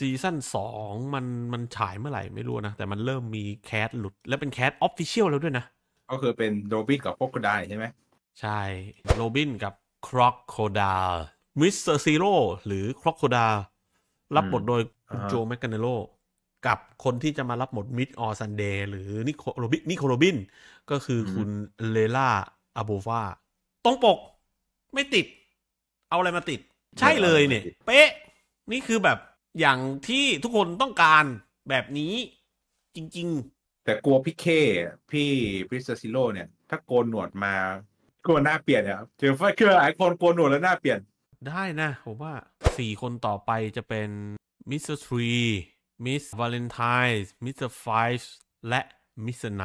ซีซั่นสองมัน มันฉายเมื่อไหร่ ไม่รู้นะ แต่มันเริ่มมีแคสหลุดและเป็นแคสออฟฟิเชียลแล้วด้วยนะ ก็คือเป็นโรบินกับโคกดาใช่ไหม ใช่ โรบินกับครอกโคดามิสเตอร์ซีโร่หรือครอกโคดารับบทโดยคุณโจแมกกาเนโลกับคนที่จะมารับบทมิดออซันเดย์หรือนิโคโรบินนิโคโรบินก็คือคุณเลล่าอาโบฟาต้องปกไม่ติด เอาอะไรมาติดใช่เลยเนี่ยเป๊ะนี่คือแบบอย่างที่ทุกคนต้องการแบบนี้จริงๆ แต่กลัวพี่เคพี่พิซซิโลเนี่ย ถ้าโกนหนวดมากลัวหน้าเปลี่ยนเนี่ยเจอฟคือหลายคนโกนหนวดแล้วหน้าเปลี่ยน ได้นะผมว่าสี่คนต่อไปจะเป็นมิสเตอร์ทรีมิสวาเลนไทน์มิสเตอร์ไฟส์และมิสเตอร์ไน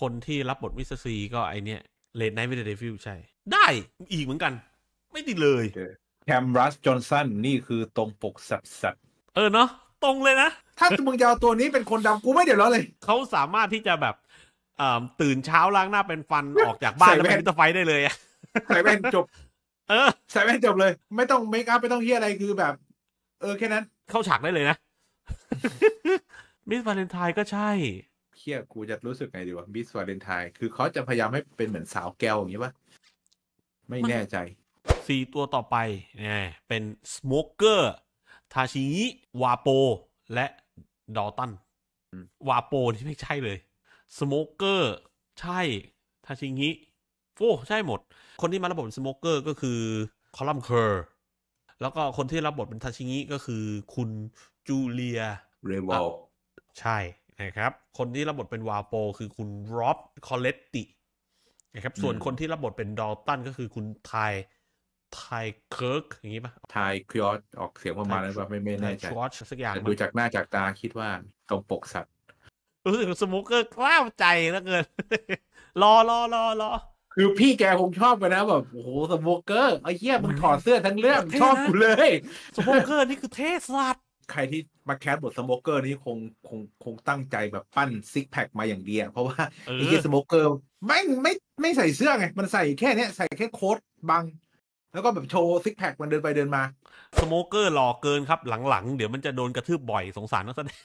คนที่รับบทมิสเตอร์ซีก็ไอเนี้ยเลดไนท์วิดเดฟิวใช่ ได้อีกเหมือนกัน ไม่ติดเลยแคมรัสจอห์นสันนี่คือตรงปกสัตว์เออเนาะตรงเลยนะ ถ้ามึงจะเอาตัวนี้เป็นคนดำกูไม่เดี๋ยวร้อนเลย เขาสามารถที่จะแบบตื่นเช้าล้างหน้าเป็นฟันออกจากบ้านแล้วไปิเต์ไฟได้เลยอะใส่แว่นจบ เออ ใส่แว่นจบเลย ไม่ต้องเมคอัพไม่ต้องเฮียอะไรคือแบบ เออแค่นั้น เข้าฉากได้เลยนะ มิสวาเลนไทน์ก็ใช่เฮียกูจะรู้สึกไงดีวะมิสวาเลนไทน์คือเขาจะพยายามให้เป็นเหมือนสาวแก้วอย่างนี้ปะไม่แน่ใจสี่ตัวต่อไปเนี่ยเป็นสโมเกอร์ทาชิงิ วาโป และดอตัน วาโปนี่ไม่ใช่เลย สโมเกอร์ ใช่ทาชิงิโอ้ใช่หมด คนที่มารับบทเป็นสโมเกอร์ก็คือ คอลัมเคอร์ แล้วก็คนที่รับบทเป็นทาชิงิก็คือคุณจูเลีย เรวอลใช่ นะครับ คนที่รับบทเป็นวาโปคือคุณร็อบคอเลตตินะครับ ส่วนคนที่รับบทเป็นดอลตันก็คือคุณไทไทเคิร์กอย่างนี้ปะไทคิออสออกเสียงประมาณนั้นป่ะไม่ไม่แน่ใจสักอย่างดูจากหน้าจากตา คิดว่าตรงปกสัตว์รู้สึกสมุกเกอร์กล้าวใจแล้วเกิน รอรอรอรอ คือพี่แกคงชอบไปนะแบบ โอ้โหสมุกเกอร์ไอ้เหี้ยมึงถอดเสื้อทั้งเรื่อง ชอบกูเลย สมุกเกอร์นี่คือเทสัตว์ ใครที่มาแคสบทสโมเกอร์นี่คงคงคงตั้งใจแบบปั้นซิกแพคมาอย่างเดียวเพราะว่าไอ้ที่สโมเกอร์ไม่ไม่ไม่ใส่เสื้อไงมันใส่แค่เนี้ยใส่แค่โค้ดบางแล้วก็แบบโชว์ซิกแพค มันเดินไปเดินมา สโมเกอร์หล่อเกินครับ หลังๆเดี๋ยวมันจะโดนกระทืบบ่อยสงสารนักแสดง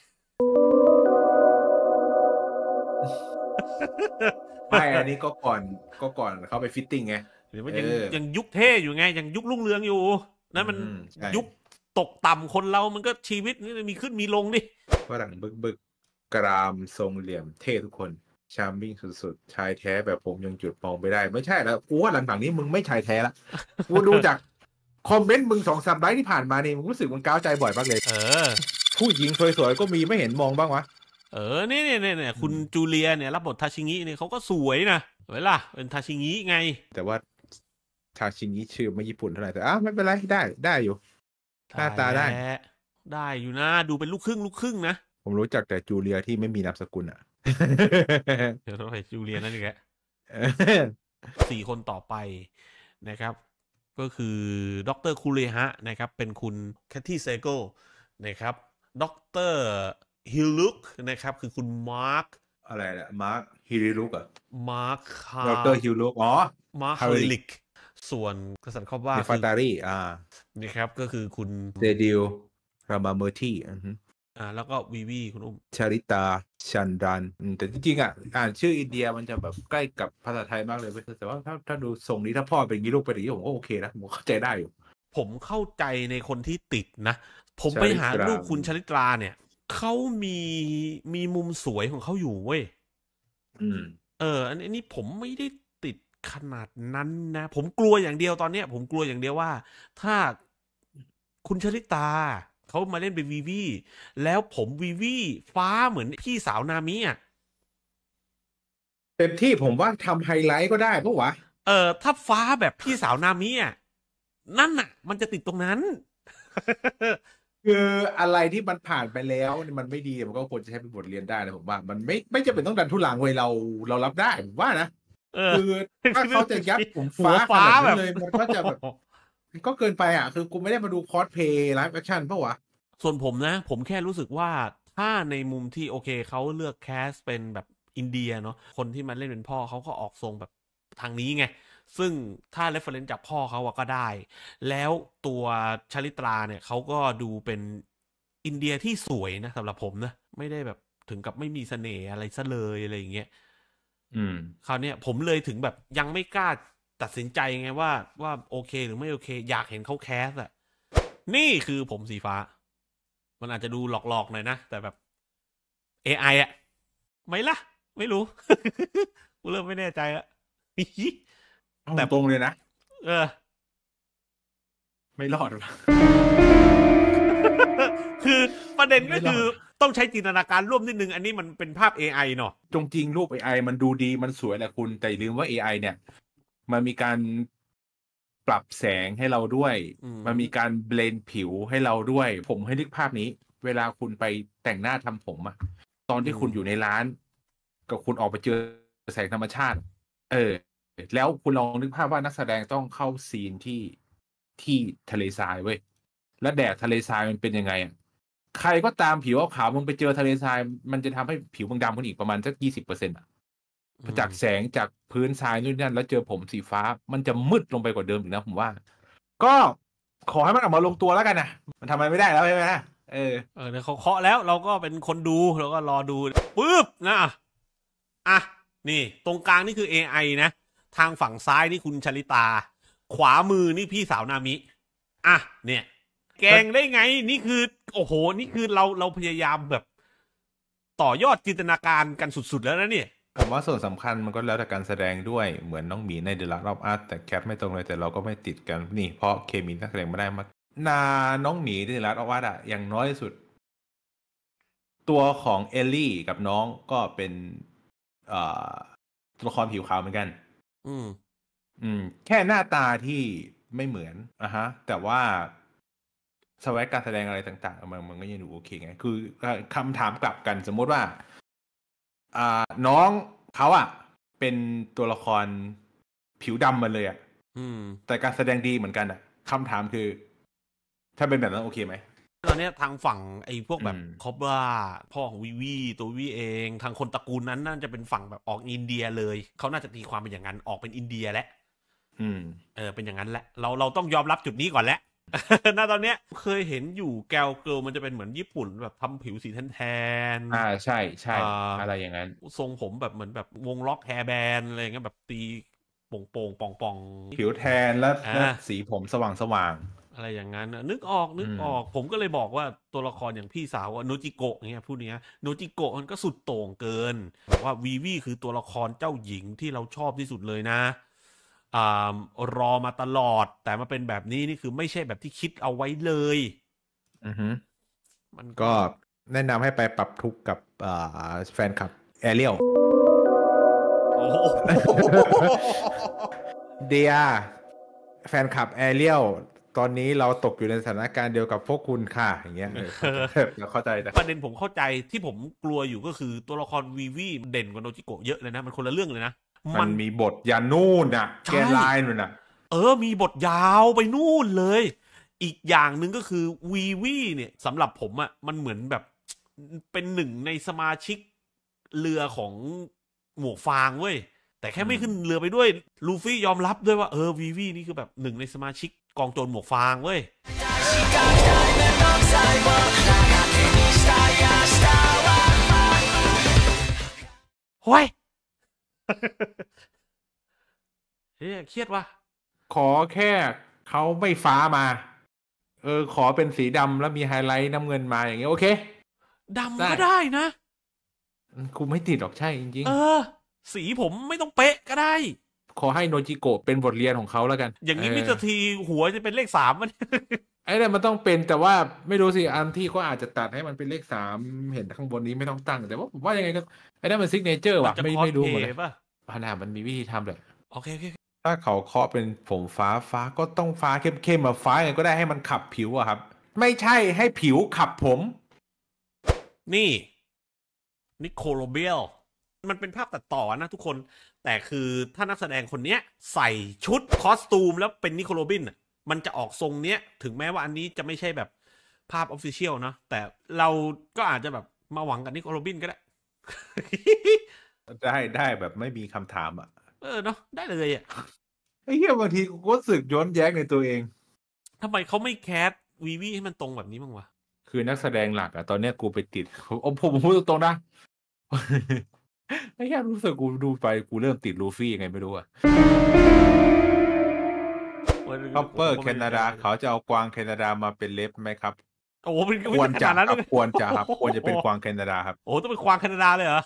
ไม่อันนี้ก็ก่อนก็ก่อนเขาไปฟิตติ้งไงหรือว่ายังยังยุคเท่อยู่ไงยังยุครุ่งเรืองอยู่ นั่นมันยุคตกต่ำคนเรา มันก็ชีวิตนี่มีขึ้นมีลงดิฝรั่งบึกบึกกรามทรงเหลี่ยมเท่ทุกคนชามิ่งสุดๆ ชายแท้ แบบผมยังจุดมองไปได้ไม่ใช่แล้วกูว่าหลังๆ นี้มึงไม่ชายแท้ละกูดูจากคอมเมนต์มึงสองสามไลค์ที่ผ่านมานี่มึงรู้สึกมึงก้าวใจบ่อยมากเลยเออผู้หญิงสวยๆก็มีไม่เห็นมองบ้างวะ เออเนี่ยเนี่ยเนี่ยคุณจูเลียเนี่ยรับบททาชิงิเนี่ยเขาก็สวยนะเวลาเป็นทาชิงิไง แต่ว่าทาชิงิชื่อไม่ญี่ปุ่นเท่าไหร่แต่อ้าวไม่เป็นไรได้ได้อยู่หน้าตาได้ได้อยู่นะ ดูเป็นลูกครึ่งลูกครึ่งนะผมรู้จักแต่จูเลียที่ไม่มีนามสกุลอะเดี๋ยวเราไปจูเลียนนั่นเองแและสี่คนต่อไปนะครับ ก็คือดรคูเลฮะนะครับ เป็นคุณแคทตี้เซโกนะครับ ดรฮิลุกนะครับคือคุณมาร์คอะไรนะมาร์คฮิลลุกอะมาร์คดรฮิลุกอ๋อมาร์คฮิลิกส่วนกษัตริย์ครอบว่าฟาตารีอ่านะครับก็คือคุณเซดิลรามาเมอร์ที่อ่าแล้วก็วีวีคุณอุ้มชาริตา ชันดันแต่จริงๆ อ่ะอ่านชื่ออินเดียมันจะแบบใกล้กับภาษาไทยมากเลยแต่ว่าถ้าถ้าดูทรงนี้ถ้าพ่อเป็นอย่างนี้ลูกเป็นอย่างนี้ผมก็โอเคนะ ผมเข้าใจได้อยู่ผมเข้าใจในคนที่ติดนะ ผมไปหาลูกคุณชาริตาเนี่ย เขามีมีมุมสวยของเขาอยู่เว้ยเออ อันนี้ผมไม่ได้ติดขนาดนั้นนะ ผมกลัวอย่างเดียวตอนเนี้ยผมกลัวอย่างเดียวว่า ถ้าคุณชาริตาเขามาเล่นเป็นวีวี แล้วผมวีวีฟ้าเหมือนพี่สาวนามิอ่ะเต็มที่ผมว่าทำไฮไลท์ก็ได้พาะวะ เออถ้าฟ้าแบบพี่สาวนามิอ่ะนั่นน่ะ มันจะติดตรงนั้น คืออะไรที่มันผ่านไปแล้วมันไม่ดีมันก็ควรจะใช้เป็นบทเรียนได้นะผมว่า มันไม่ ไม่จะเป็นต้องดันทุลังเว้ยเราเรารับได้ผมว่านะคือถ้าเขาจะยัดผมฟ้าฟ้าแบบเลยมันก็จะแบบก็เกินไปอ่ะ คือกูไม่ได้มาดูคอสเพย์ไลฟ์แอคชั่นปะวะส่วนผมนะ ผมแค่รู้สึกว่าถ้าในมุมที่โอเคเขาเลือกแคสเป็นแบบอินเดียเนาะคนที่มันเล่นเป็นพ่อเขาก็ออกทรงแบบทางนี้ไง ซึ่งถ้าเรฟเฟรนซ์จากพ่อเขาก็ได้ แล้วตัวชลิตราเนี่ย เขาก็ดูเป็นอินเดียที่สวยนะสำหรับผมนะ ไม่ได้แบบถึงกับไม่มีสเสน่ห์อะไรซะเลยอะไรอย่างเงี้ยอืมคราวเนี้ยผมเลยถึงแบบยังไม่กล้าตัดสินใจไงว่า ว่าโอเคหรือไม่โอเค อยากเห็นเขาแคสอะนี่คือผมสีฟ้า มันอาจจะดูหลอกๆหน่อยนะ แต่แบบ a ไอะไม่ละไม่รู้กูเริ่มไม่แน่ใจละแต่ตรงเลยนะเออ ไม่รอดหรอคือประเด็นก็คือต้องใช้จินตนาการร่วมนิดนึง อันนี้มันเป็นภาพ AI เนาะจริงๆรูป AI มันดูดี มันสวยแหละคุณ แต่ลืมว่า AI เนี่ยมันมีการปรับแสงให้เราด้วย มันมีการเบลนผิวให้เราด้วย ผมให้ลึกภาพนี้ เวลาคุณไปแต่งหน้าทำผมอะตอนที่คุณอยู่ในร้าน กับคุณออกไปเจอแสงธรรมชาติ เออ แล้วคุณลองนึกภาพว่านักแสดงต้องเข้าซีนที่ที่ทะเลทรายเว้ย แล้วแดดทะเลทรายมันเป็นยังไงอะใครก็ตามผิวขาวมึงไปเจอทะเลทรายมันจะทำให้ผิวมึงดำขึ้นอีกประมาณสักยี่สิบเปอร์เซ็นต์อะจากแสงจากพื้นทรายนู่นนั่น แล้วเจอผมสีฟ้า มันจะมืดลงไปกว่าเดิมอีกนะ ผมว่า ก็ขอให้มันออกมาลงตัวแล้วกันนะมันทำอะไรไม่ได้แล้วใช่ไหมนะเออเออเขาเคาะแล้วเราก็เป็นคนดู เราก็รอดูปุ๊บนะอ่ะ นี่ ตรงกลางนี่คือ AI นะ ทางฝั่งซ้ายนี่คุณชลิตา ขวามือนี่พี่สาวนามิ อ่ะ เนี่ย แกงได้ไงนี่คือ โอ้โห นี่คือเราเราพยายามแบบ ต่อยอดจินตนาการกันสุด ๆ แล้วนะเนี่ยคำว่าส่วนสำคัญมันก็แล้วแต่การแสดงด้วยเหมือนน้องหมีในเดลารอบอาร์ตแต่แคปไม่ตรงเลยแต่เราก็ไม่ติดกัน นี่เพราะเคมีนักแสดงไม่ได้มากนาน้องหมีในเดลารอบอาร์ตอะอย่างน้อยสุด ตัวของเอลลี่กับน้องก็เป็น เอ่อตัวละครผิวขาวเหมือนกัน อืม อืม แค่หน้าตาที่ไม่เหมือนอ่ะฮะ แต่ว่าสวัสการแสดงอะไรต่างๆมันมันก็ยังดูโอเคไงคือคำถามกลับกันสมมติว่าน้องเขาอ่ะ เป็นตัวละครผิวดำมาเลย อ่ะแต่การแสดงดีเหมือนกันอ่ะคำถามคือ ถ้าเป็นแบบนั้นโอเคไหมตอนนี้ทางฝั่งไอ้พวกแบบคอบ้าพ่อของวิวี ตัววิเอง ทางคนตระกูลนั้นน่าจะเป็นฝั่งแบบออกอินเดียเลย เขาน่าจะตีความเป็นอย่างนั้นออกเป็นอินเดียแหละเออเป็นอย่างนั้นแหละ เรา เราต้องยอมรับจุดนี้ก่อนแหละหน้าตอนเนี้ยเคยเห็นอยู่แกลเกิลมันจะเป็นเหมือนญี่ปุ่นแบบทำผิวสีแทนนอ่าใช่ใช่อะไรอย่างนั้น ทรงผมแบบเหมือนแบบวงล็อกแฮร์แบนอะไรเงี้ยแบบตีโป่งโป่งปองปองผิวแทนแล้วสีผมสว่างสว่าง อะไรอย่างนั้นนึกออกนึกออกผมก็เลยบอกว่าตัวละครอย่างพี่สาวโนจิโกะเงี้ยผู้นี้โนจิโกะมันก็สุดโต่งเกินว่าวีวีคือตัวละครเจ้าหญิงที่เราชอบที่สุดเลยนะรอมาตลอด แต่มาเป็นแบบนี้นี่คือไม่ใช่แบบที่คิดเอาไว้เลยอือฮึมันก็แนะนำให้ไปปรับทุกข์กับแฟนคลับแอเรียลเดียแฟนคลับแอเรียลตอนนี้เราตกอยู่ในสถานการณ์เดียวกับพวกคุณค่ะ อย่างเงี้ยเราเข้าใจแต่ประเด็นผมเข้าใจที่ผมกลัวอยู่ก็คือตัวละครวีวีเด่นกว่าโนจิโกะเยอะเลยนะ มันคนละเรื่องเลยนะมันมีบทยานู่นน่ะแกลายนู่นน่ะ เออมีบทยาวไปนู่นเลย อีกอย่างหนึ่งก็คือวีวีเนี่ยสำหรับผมอะ่ะมันเหมือนแบบเป็นหนึ่งในสมาชิกเรือของหมวกฟางเว้ย แต่แค่ไม่ขึ้นเรือไปด้วย ลูฟี่ยอมรับด้วยว่าเออวีวีนี่คือแบบหนึ่งในสมาชิกกองโจรหมวกฟางเว้ยฮ้ยเฮ้ย เครียดวะขอแค่เขาไม่ฟ้ามา เออ ขอเป็นสีดำแล้วมีไฮไลท์น้ำเงินมาอย่างเงี้ยโอเค ดำก็ได้นะ กูไม่ติดหรอกใช่จริงๆเออ สีผมไม่ต้องเป๊ะก็ได้ ขอให้โนจิโกะเป็นบทเรียนของเขาแล้วกัน อย่างนี้มิสเตอร์ทีหัวจะเป็นเลขสามมันไอ้เนี่ยมันต้องเป็นแต่ว่าไม่รู้สิอันที่ก็อาจจะตัดให้มันเป็นเลขสามเห็นข้างบนนี้ไม่ต้องตั้งแต่ว่าผมว่ายังไงก็ไอ้นี่ยมันซิกเนเจอร์ว่ะไม่ไม่รู้เหมือนกันขนาดมันมีวิธีทำเลยโอเคถ้าเขาเคาะเป็นผมฟ้าฟ้าก็ต้องฟ้าเข้มๆมาฟ้าไงก็ได้ให้มันขับผิวอะครับ ไม่ใช่ให้ผิวขับผม นี่นิโคโลเบียลมันเป็นภาพตัดต่อนะทุกคน แต่คือถ้านักแสดงคนเนี้ย ใส่ชุดคอสตูม แล้วเป็นนิโคโลบินอะมันจะออกทรงเนี้ย ถึงแม้ว่าอันนี้จะไม่ใช่แบบภาพออฟฟิเชียลเนาะแต่เราก็อาจจะแบบมาหวังกับนิโคโรบินก็ได้ ได้ได้แบบไม่มีคำถามอ่ะ เออเนาะได้เลยอ่ะ ไอ้เหี้ยบางทีกูก็รู้สึกย้อนแย้งในตัวเองทำไมเขาไม่แคสวีวีให้มันตรงแบบนี้บ้างวะคือนักแสดงหลักอะตอนเนี้ยกูไปติดผมผมพูดตรงๆนะไอ้เหี้ยรู้สึกกูดูไปกูเริ่มติดลูฟี่ยังไงไม่รู้อะคอปเปอร์แคนาดาเขาจะเอากวางแคนาดามาเป็นเล็บไหมครับ โอ้โหเป็นควรจะครับควรจะครับควรจะเป็นกวางแคนาดา ครับ โอ้ต้องเป็นกวางแคนาดาเลยเหรอ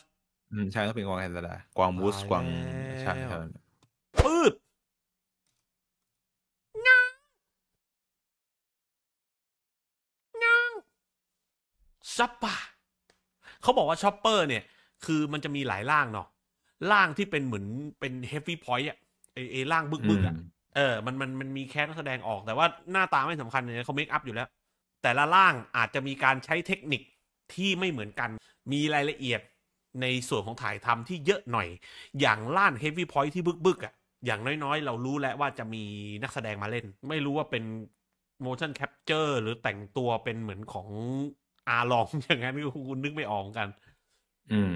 อืมใช่ต้องเป็นกวางแคนาดากวางมูสกวาง ใช่ใชัปืดซัปปะเขาบอกว่าช็อปเปอร์ เนี่ย คือมันจะมีหลายล่างเนาะล่างที่เป็นเหมือนเป็นเฮฟวี่พอยต์อะเอเอล่างบึกบึกอะเออ มันมันมันมีแค่นักแสดงออก แต่ว่าหน้าตาไม่สำคัญเนี่ยเขาเมคอัพอยู่แล้ว แต่ละล่างอาจจะมีการใช้เทคนิคที่ไม่เหมือนกัน มีรายละเอียดในส่วนของถ่ายทำที่เยอะหน่อย อย่างล่านเฮฟวี่พอยที่บึกบอก่ะอย่างน้อยๆ เรารู้แล้วว่าจะมีนักแสดงมาเล่น ไม่รู้ว่าเป็นโมชั่นแคปเจอร์หรือแต่งตัวเป็นเหมือนของอาลองอย่างนั้นคุณนึกไม่ออกกัน อืม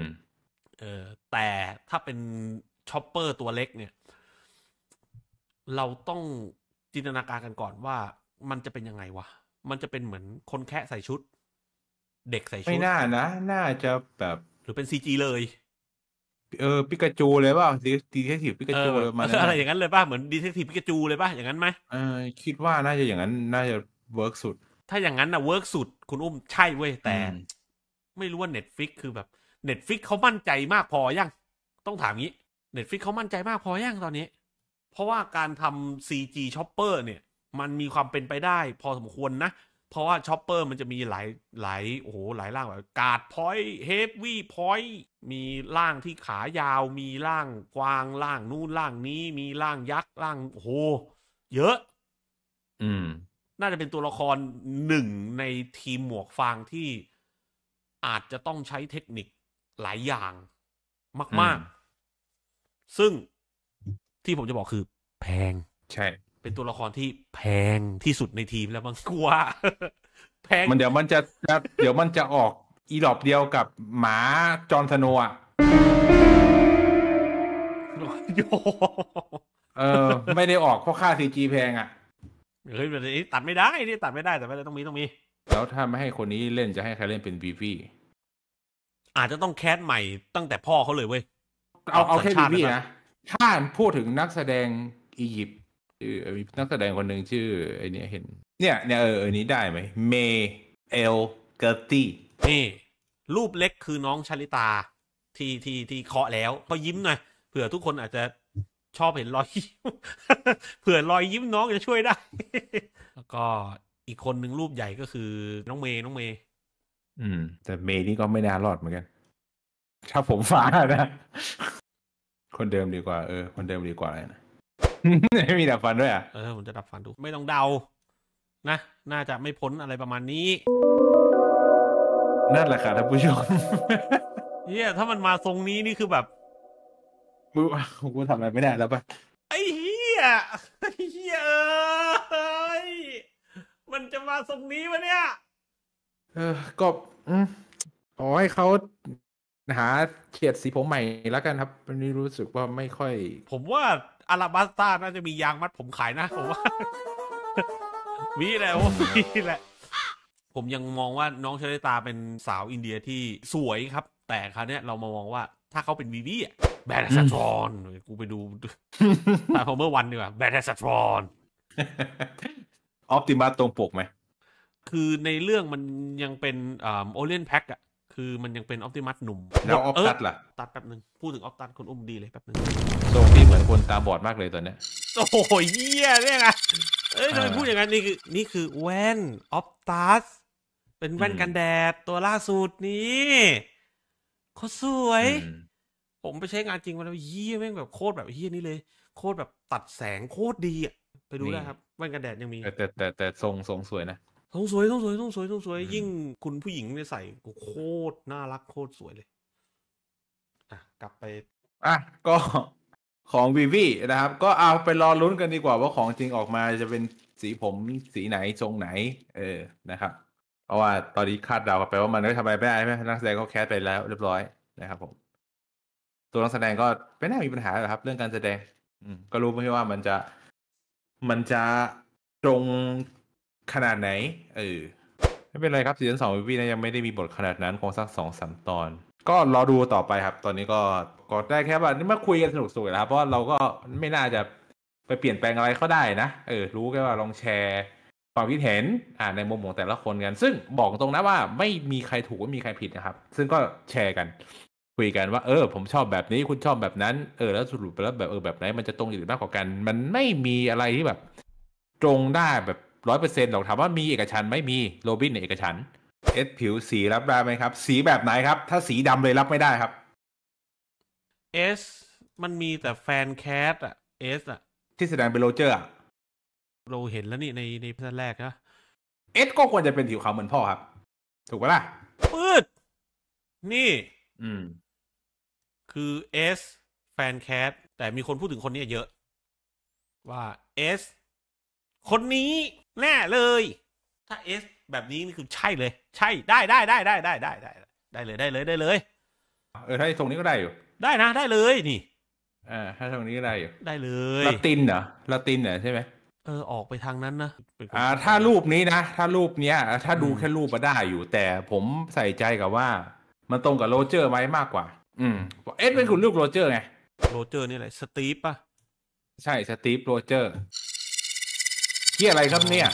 เออแต่ถ้าเป็นชอปเปอร์ตัวเล็กเนี่ยเราต้องจินตนาการกันก่อนว่า มันจะเป็นยังไงวะ มันจะเป็นเหมือนคนแค่ใส่ชุด เด็กใส่ชุดไม่น่านะ น่าจะแบบ หรือเป็นซีจีเลยเออปิกาจูเลยป่ะดีดีเทคทีฟปิกาจูมาอะไรอย่างนั้นเลยป่ะเหมือนดีเทคทีฟปิกาจูเลยป่ะอย่างนั้นไหมเออ คิดว่าน่าจะอย่างนั้นน่าจะเวิร์กสุด ถ้าอย่างนั้นนะเวิร์กสุดคุณอุ้มใช่เว้ยแต่ไม่รู้ว่าเน็ตฟิกคือแบบเน็ตฟิกเขามั่นใจมากพอยังต้องถามงี้เน็ตฟิกเขามั่นใจมากพอยังตอนนี้เพราะว่าการทำ CG Chopper เนี่ย มันมีความเป็นไปได้ พอสมควรนะ เพราะว่าชอปเปอร์มันจะมีหลายหลายโอ้โห หลายร่าง แบบกาดพอย์เฮฟวี่พอย์มีร่างที่ขายาวมีร่างกวางร่าง นู่นร่างนี้มีร่างยักษ์ร่าง โอ้โห เยอะ อืม น่าจะเป็นตัวละครหนึ่งในทีมหมวกฟางที่อาจจะต้องใช้เทคนิคหลายอย่างมากๆ ซึ่งที่ผมจะบอกคือแพงใช่ เป็นตัวละครที่แพงที่สุดในทีมแล้วมันกลัว แพงมันเดี๋ยวมันจะ เดี๋ยวมันจะออกอีหลอบเดียวกับหมาจอร์นสโนอ่ะเออ ไม่ได้ออกเพราะค่าซีจีแพงอ่ะเฮ้ยแบบนี้ตัดไม่ได้นี่ตัดไม่ได้แต่ไม่ได้ต้องมีต้องมีแล้วถ้าไม่ให้คนนี้เล่นจะให้ใครเล่นเป็นบีฟี่อาจจะต้องแคสใหม่ตั้งแต่พ่อเขาเลยเว้ยเอาเอาแค่บีฟี่นะถ้าพูดถึงนักแสดงอียิปต์ชื่อนักแสดงคนหนึ่งชื่อไอเนี้ยเห็นเนี่ยเนี่ยเออเออนี้ได้ไหมเมเอลเกอร์ตี้นี่รูปเล็กคือน้องชาลิตา ที่ที่ที่เคาะแล้วก็ยิ้มหน่อยเผื่อทุกคนอาจจะชอบเห็นรอยยิ้มเผื่อรอยยิ้มน้องจะช่วยได้ แล้วก็อีกคนหนึ่งรูปใหญ่ก็คือน้องเมย์น้องเมย์อืม แต่เมย์นี่ก็ไม่น่ารอดเหมือนกันถ้าผมฟ้านะคนเดิมดีกว่าเออคนเดิมดีกว่าอะไรนะไม่มีดับฟันด้วยอ่ะเออผมจะดับฟันดูไม่ต้องเดานะน่าจะไม่พ้น อะไรประมาณนี้ นั่นแหละค่ะท่านผู้ชมเนี่ยถ้ามันมาทรงนี้นี่คือแบบกูกูทำอะไรไม่ได้แล้วปะไอ้เหี้ยไอ้เหี้ยเอ้ยมันจะมาทรงนี้วะเนี่ยเออก็อ๋ขอให้เขาหาเฉียดสีผมใหม่แล้วกันครับวันนี้รู้สึกว่าไม่ค่อย ผมว่าอาราบัสตาน่าจะมียางมัดผมขายนะ ผมว่า มีแหละวมีแหละ ผมยังมองว่าน้องเชลิตาเป็นสาวอินเดียที่สวยครับ แต่คราวนี้เรามามองว่าถ้าเขาเป็นวีวีอ่ะแบดแอสตรอน กูไปดู ตาพอเมื่อวันดีกว่า แบดแอสตรอน ออปติมัสตรงปกไหม คือในเรื่องมันยังเป็นโอเลียนแพ็กอะคือมันยังเป็นออปติมัสหนุ่ม แล้วออฟตัดล่ะตัดแป๊บนึงพูดถึงออฟตัดคนอุ้มดีเลยแป๊บนึงทรงี่เหมือนคนตาบอดมากเลยตอนเนี้ยโอ้โหเยี่ยเนี่ยไงเอ้ยทำไมพูดอย่างนั้นนี่คือ นี่คือแว่นออฟตัสเป็นแว่นกันแดดตัวล่าสุดนี้เขาสวย ผมไปใช้งานจริงมาแล้วเยี่ยแม่งแบบโคตรแบบเฮี้ยนี่เลย โคตรแบบตัดแสงโคตรดีอ่ะไปดูได้ครับ แว่นกันแดดยังมีแต่แต่แต่ทรงทรงสวยนะทรงสวยทรงสวยทรงสวยทรงสวยยิ่งคุณผู้หญิงเนี่ยใส่โคตรน่ารักโคตรสวยเลยอ่ะกลับไปอ่ะก็ของวีวีนะครับ ก็เอาไปรอลุ้นกันดีกว่าว่าของจริงออกมาจะเป็นสีผม สีไหนทรงไหน เออนะครับเพราะว่าตอนนี้คาดเดาไปว่ามันได้ทำอะไรไม่ได้ไหมนักแสดงเขาแคสไปแล้วเรียบร้อยนะครับผมตัวนักแสดงก็ไม่น่ามีปัญหาหรอกครับเรื่องการแสดงอืมก็รู้ไมงว่ามันจะมันจะตรงขนาดไหน เออ ไม่เป็นไรครับซีซั่นสองวีวีนะยังไม่ได้มีบทขนาดนั้น คงสักสองสามตอน ก็รอดูต่อไปครับ ตอนนี้ก็ก็ได้แค่ว่านี่มาคุยกันสนุกๆนะครับ เพราะเราก็ไม่น่าจะไปเปลี่ยนแปลงอะไรเขาได้นะ เออ รู้แค่ว่าลองแชร์ ความคิดเห็น อ่าในมุมของแต่ละคนกัน ซึ่งบอกตรงนะว่าไม่มีใครถูกไม่มีใครผิดนะครับ ซึ่งก็แชร์กัน คุยกันว่า เออ ผมชอบแบบนี้ คุณชอบแบบนั้น เออ แล้วสรุปไปแล้วแบบเออแบบไหนมันจะตรงหรือมากกว่ากัน มันไม่มีอะไรที่แบบ ตรงได้แบบร้อยเปอร์เซ็นต์หรอกถามว่ามีเอกชันไม่มีโรบินเนเอกชันเอสผิวสีรับได้ไหมครับ สีแบบไหนครับ ถ้าสีดำเลยรับไม่ได้ครับเอสมันมีแต่แฟนแคสอะเอสอะที่แสดงเป็นโรเจอร์อะเราเห็นแล้วนี่ในในพิซแรกนะเอสก็ควรจะเป็นผิวขาวเหมือนพ่อครับ ถูกปะล่ะ ปืดนี่ อืม คือเอสแฟนแคสแต่มีคนพูดถึงคนนี้เยอะ ว่าเอสคนนี้แน่เลย ถ้าเอสแบบนี้นี่คือใช่เลย ใช่ได้ได้ได้ได้ได้ได้ได้ได้เลย ได้เลยได้เลยเออถ้าทรงนี้ก็ได้อยู่ ได้นะได้เลยนี่เออถ้าทรงนี้ก็ได้อยู่ ได้เลยละตินเหรอละตินเหรอใช่ไหมเออออกไปทางนั้นนะอ่าถ้ารูปนี้นะ ถ้ารูปเนี้ยถ้าดูแค่รูปม็ได้อยู่ แต่ผมใส่ใจกับว่า มันตรงกับโรเจอร์ไหมมากกว่า อืมเอสเป็นคุณลูกโรเจอร์ไงโรเจอร์นี่อะไรสตีฟป่ะใช่สตีฟโรเจอร์ที่อะไรครับเนี่ย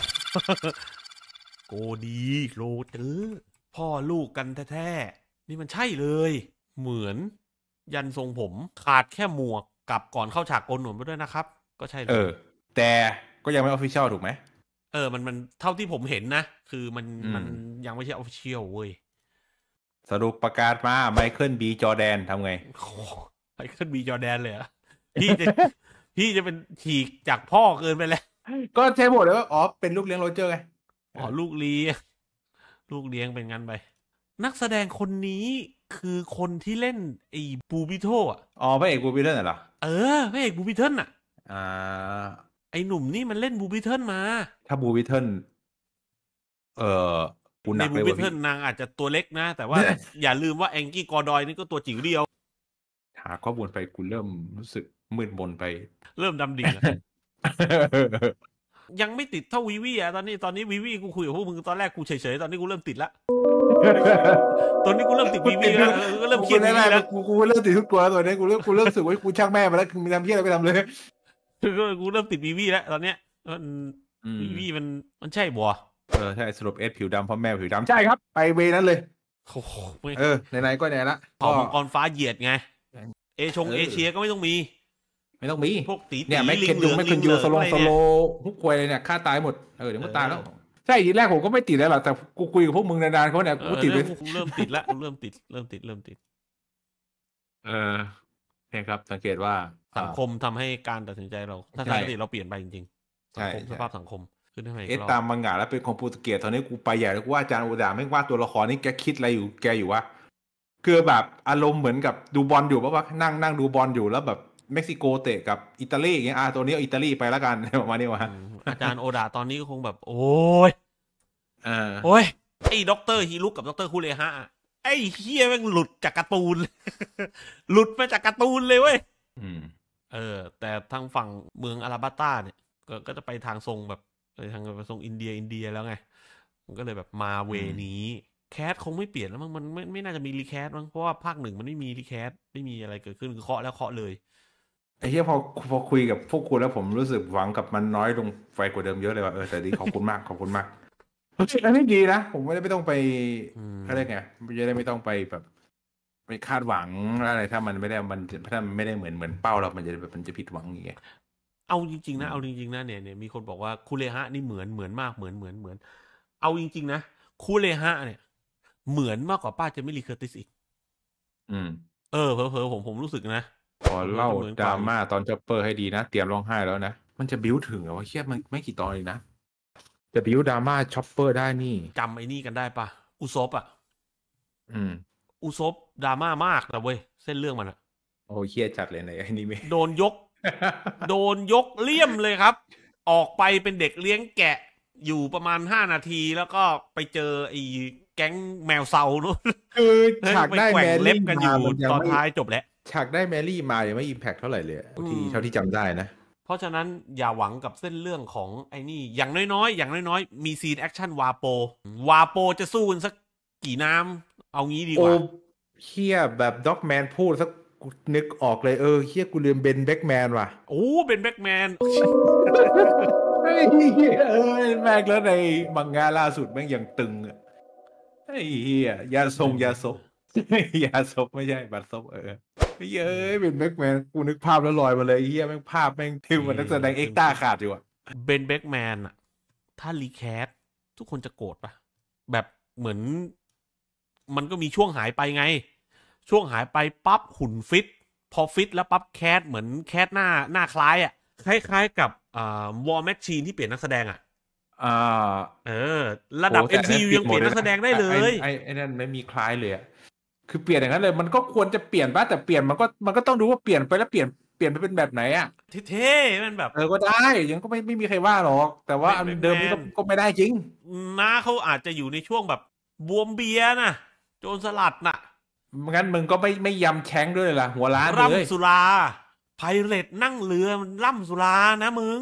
โกดีโรเตอร์พ่อลูกกันแท้ๆนี่มันใช่เลย เหมือน ยันทรงผม ขาดแค่หมวก กลับก่อนเข้าฉากโกนหนวดไปด้วยนะครับ ก็ใช่เลยเออ แต่ก็ยังไม่ออฟฟิเชียลถูกไหมเออมันมันเท่าที่ผมเห็นนะ คือมันมันยังไม่ใช่ออฟฟิเชียลเว้ยสรุปประกาศมาไมเคิลบีจอแดนทำไงไมเคิลบีจอแดนเลยอะพี่จะพี่จะเป็นฉีกจากพ่อเกินไปแล้วก็ใช้บดเลยว่าอ๋อเป็นลูกเลี้ยงโรเจอร์ไงอ๋อลูกเลี้ยงลูกเลี้ยงเป็นงั้นไป นักแสดงคนนี้คือคนที่เล่นไอ้บูบิโตอ่อ๋อพระเอกบูบิเทิลเหรอเออพระเอกบูบิเทิลอ่ะ อ่า ไอ้หนุ่มนี่มันเล่นบูบิเทิลมา ถ้าบูบิเทิลเอ่อในบูบิเทิลนางอาจจะตัวเล็กนะแต่ว่า อย่าลืมว่าแองกี้กอดอยนี่ก็ตัวจิ๋วเดียวหาข้อมูลไปกูเริ่มรู้สึกมืดมนไปเริ่มดำดิ่งยังไม่ติดเท่าวิวีอ่ะตอนนี้ตอนนี้วิวีกูคุยกับพวกมึงตอนแรกกูเฉยๆ ตอนนี้กูเริ่มติดละตอนนี้กูเริ่มติดวิวีแล้วก็เริ่มคิดแล้วแล้วกูกูเริ่มติดทุกตัวตอนนี้กูเริ่มกูเริ่มสึกว่ากูช่างแม่มาแล้วคมีทำเพี้ยอะไรไปทำเลยกูเริ่มติดวิวีแล้วตอนเนี้ยวิวีมันมันใช่บัวเออใช่สรุปเอสผิวดำเพราะแม่ผิวดำใช่ครับไปเวนั้นเลยเออไหนๆก็ไหนละพอมังกรฟ้าเหยียดไงเอชงเอเชียก็ไม่ต้องมีไม่ต้องมีพวกตีเนี่ยแม็กเคนยูแม็กเคนยูสโลสโลพวกควยเลยเนี่ยฆ่าตายหมดเออเดี๋ยวมันตายแล้วใช่ทีแรกผมก็ไม่ติดแล้วหรอกแต่กูคุยกับพวกมึงนานๆเขาเนี่ยกูติดเลยเริ่มติดละเริ่มติดเริ่มติดเริ่มติดเออเนี่ยครับ สังเกตว่าสังคมทำให้การตัดสินใจเราถ้าใัศคติเราเปลี่ยนไปจริงๆสังคมสภาพสังคมขึ้นได้ไหมเอ๊ะตามมังงะแล้วเป็นของโปรตุเกสตอนนี้กูไปใหญ่แล้วกูว่าอาจารย์อุดาไม่ว่าตัวละครนี้แกคิดอะไรอยู่แกอยู่วะคือแบบอารมณ์เหมือนกับดูบอลอยู่ป่าวะนั่งนั่งดูบอลอยู่แล้วแบบเม็กซิโกเตะกับอิตาลีอย่างเงี้ยอ่ะตัวนี้เอาอิตาลีไปแล้วกันประมาณนี้วะอาจารย์โอดาตอนนี้ก็คงแบบ โอ้ยอ่าโอ้ยไอ้ด็อกเตอร์ฮิลุกกับด็อกเตอร์คูเลฮะไอ้เฮียแม่งหลุดจากการ์ตูนหลุดมาจากการ์ตูนเลยเว้ยเออ แต่ทางฝั่งเมืองอาราบัต้าเนี่ยกก็จะไปทางทรงแบบไปทางทรงอินเดียอินเดียแล้วไงก็เลยแบบมาเวนี้ แคสคงไม่เปลี่ยนแล้วมัมันไม่ไม่น่าจะมีรีแคสมั้งเพราะว่าภาคหนึ่งมันไม่มีรีแคสไม่มีอะไรเกิดขึ้นคือเคาะแล้วเคาะเลยไอ้ที่พอพอคุยกับพวกคุณแล้วผมรู้สึกหวังกับมันน้อยลงไปกว่าเดิมเยอะเลยว่าเออแต่ดีขอบคุณมากขอบคุณมากอันนี้ดีนะผมไม่ได้ไม่ต้องไปอะไรไงจะได้ไม่ต้องไปแบบ ไปคาดหวังอะไร ถ้ามันไม่ได้มันถ้ามันไม่ได้เหมือนเหมือนเป้าเรามันจะแบบมันจะผิดหวังอย่างเงี้ยเอาจริงๆนะเอาจริงๆนะเนี่ยเนี่ยมีคนบอกว่าคูเลฮะนี่เหมือนเหมือนมากเหมือนเหมือนเหมือน เอาจริงๆนะคูเลฮะเนี่ย เหมือนมากกว่าป้าจะไม่รีเคอร์ติสอีก อืมเออเพอเพอผมผมรู้สึกนะขอเล่าดราม่าตอนจอเปอร์ให้ดีนะ เตรียมร้องไห้แล้วนะ มันจะบิ้วถึงเหรอเคเฮียมันไม่กี่ตอนเลยนะ จะบิ้วดราม่าช็อปเปอร์ได้นี่จำไอ้นี่กันได้ปะอุซบอ่ะอืม อุซบดราม่ามากนะเว้ย เส้นเรื่องมันอะโอ้เฮียจัดเลยในไอ้นี่เมโดนยก โดนยกเลี่ยมเลยครับ ออกไปเป็นเด็กเลี้ยงแกะอยู่ประมาณห้านาทีแล้วก็ไปเจอไอ้แก๊งแมวเซาน่คือฉากได้แมนเล็บกันอยู่ตอนท้ายจบแล้วฉากได้แมรี่มายังไม่อิมแพคเท่าไหร่เลยที่เท่าที่จำได้นะ เพราะฉะนั้นอย่าหวังกับเส้นเรื่องของไอ้นี่ อย่างน้อยๆ อย่างน้อยๆมีซีนแอคชั่นวาโป วาโปจะสู้กันสักกี่น้ำเอางี้ดีกว่าเฮียแบบด็อกแมนพูดสักนึกออกเลยเออเฮียกูลืมเบนแบ็กแมนว่ะ โอ้เบนแบ็กแมนเฮ้ยเออแม็กแล้วในบังงาล่าสุดแม่งยังตึงอ่ะไอ้เฮียยาทรงยาศพยาศพไม่ใช่บัตรศพเออเย้ยเบนแบ็กแมนกูนึกภาพแล้วลอยมาเลยเฮียแม่งภาพ แม่งทิวมันนักแสดงเอ็กต้าขาดอยู่อะเบนแบ็กแมนอะถ้ารีแคสทุกคนจะโกรธปะแบบเหมือนมันก็มีช่วงหายไปไง ช่วงหายไปปั๊บหุ่นฟิตพอฟิตแล้วปั๊บแคสเหมือนแคสหน้าหน้าคล้ายอะคล้าย ๆกับอ่าวอลแมชชีนที่เปลี่ยนนักแสดงอะอ่าเออ ระดับเมซียังเปลี่ยนนักแสดงได้เลยไอ้ไอ้นั่นไม่มีคล้ายเลยอะคือเปลี่ยนอย่างนั้นเลยมันก็ควรจะเปลี่ยนป่ะแต่เปลี่ยนมันก็มันก็ต้องดูว่าเปลี่ยนไปแล้วเปลี่ยนเปลี่ยนไปเป็นแบบไหนอ่ะเท่ๆมันแบบเออก็ได้ยังก็ไม่ไม่มีใครว่าหรอก แต่ว่าอันเดิมนีก็ไม่ได้จริงน้าเขาอาจจะอยู่ในช่วงแบบบวมเบียนะโจรสลัดน่ะงั้นมึงก็ไม่ไม่ยำแข้งด้วยล่ะหัวล้านเลยร่ำสุราไพเรตนั่งเรือร่ำสุรานะมึง